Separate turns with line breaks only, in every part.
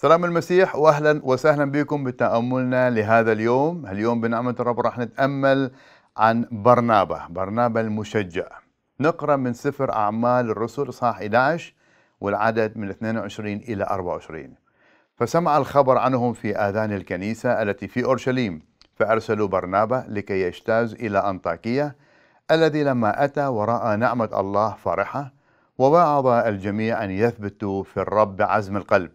سلام المسيح واهلا وسهلا بكم بتاملنا لهذا اليوم، اليوم بنعمه الرب راح نتامل عن برنابا، برنابا المشجع. نقرا من سفر اعمال الرسل صح 11 والعدد من 22 الى 24. فسمع الخبر عنهم في اذان الكنيسه التي في اورشليم، فارسلوا برنابا لكي يجتاز الى انطاكيه الذي لما اتى وراى نعمه الله فرحه وواعظ الجميع ان يثبتوا في الرب بعزم القلب.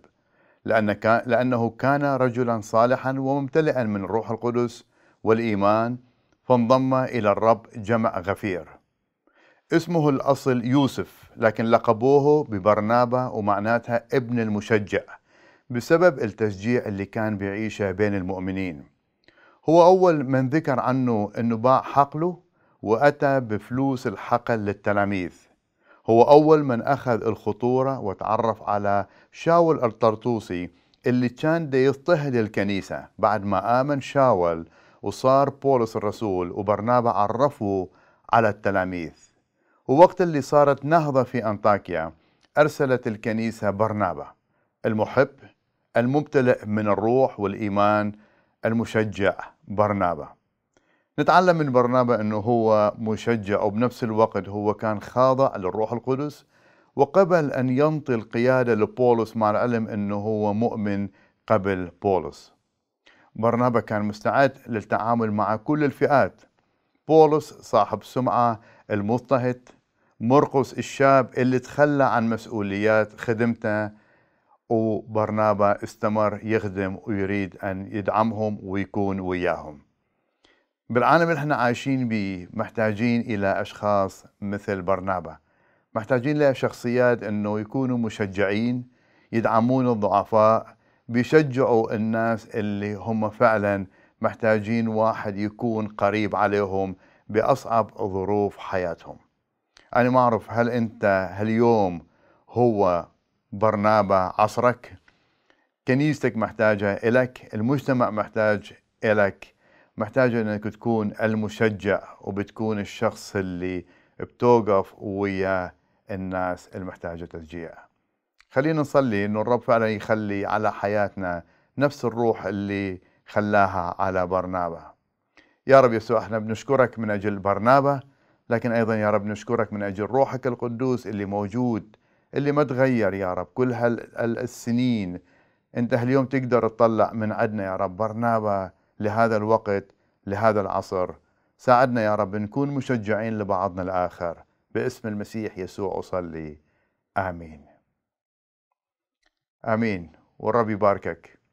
لأن لأنه كان رجلا صالحا وممتلئا من الروح القدس والإيمان فانضم إلى الرب جمع غفير اسمه الأصل يوسف لكن لقبوه ببرنابا ومعناتها ابن المشجع بسبب التشجيع اللي كان بيعيشه بين المؤمنين هو أول من ذكر عنه أنه باع حقله وأتى بفلوس الحقل للتلاميذ هو أول من أخذ الخطورة وتعرف على شاول الطرطوسي اللي كان دي يضطهد الكنيسة بعد ما آمن شاول وصار بولس الرسول وبرنابا عرفوا على التلاميذ ووقت اللي صارت نهضة في أنطاكيا أرسلت الكنيسة برنابا المحب الممتلئ من الروح والإيمان المشجع برنابا نتعلم من برنابا أنه هو مشجع وبنفس الوقت هو كان خاضع للروح القدس وقبل أن ينطي القيادة لبولس مع العلم أنه هو مؤمن قبل بولس برنابا كان مستعد للتعامل مع كل الفئات بولس صاحب سمعة المضطهد مرقس الشاب اللي تخلى عن مسؤوليات خدمته وبرنابا استمر يخدم ويريد أن يدعمهم ويكون وياهم بالعالم اللي احنا عايشين به محتاجين الى اشخاص مثل برنابا محتاجين لشخصيات انه يكونوا مشجعين يدعمون الضعفاء بيشجعوا الناس اللي هم فعلا محتاجين واحد يكون قريب عليهم باصعب ظروف حياتهم انا ما اعرف هل انت هاليوم هو برنابا عصرك كنيستك محتاجه الك المجتمع محتاج الك محتاجة انك تكون المشجع وبتكون الشخص اللي بتوقف ويا الناس المحتاجة تشجيع خلينا نصلي انه الرب فعلا يخلي على حياتنا نفس الروح اللي خلاها على برنابا يا رب يسوع احنا بنشكرك من اجل برنابا لكن ايضا يا رب نشكرك من اجل روحك القدوس اللي موجود اللي ما تغير يا رب كل هالسنين انت هاليوم تقدر تطلع من عدنا يا رب برنابا لهذا الوقت لهذا العصر ساعدنا يا رب نكون مشجعين لبعضنا الآخر باسم المسيح يسوع أصلي آمين آمين والرب يباركك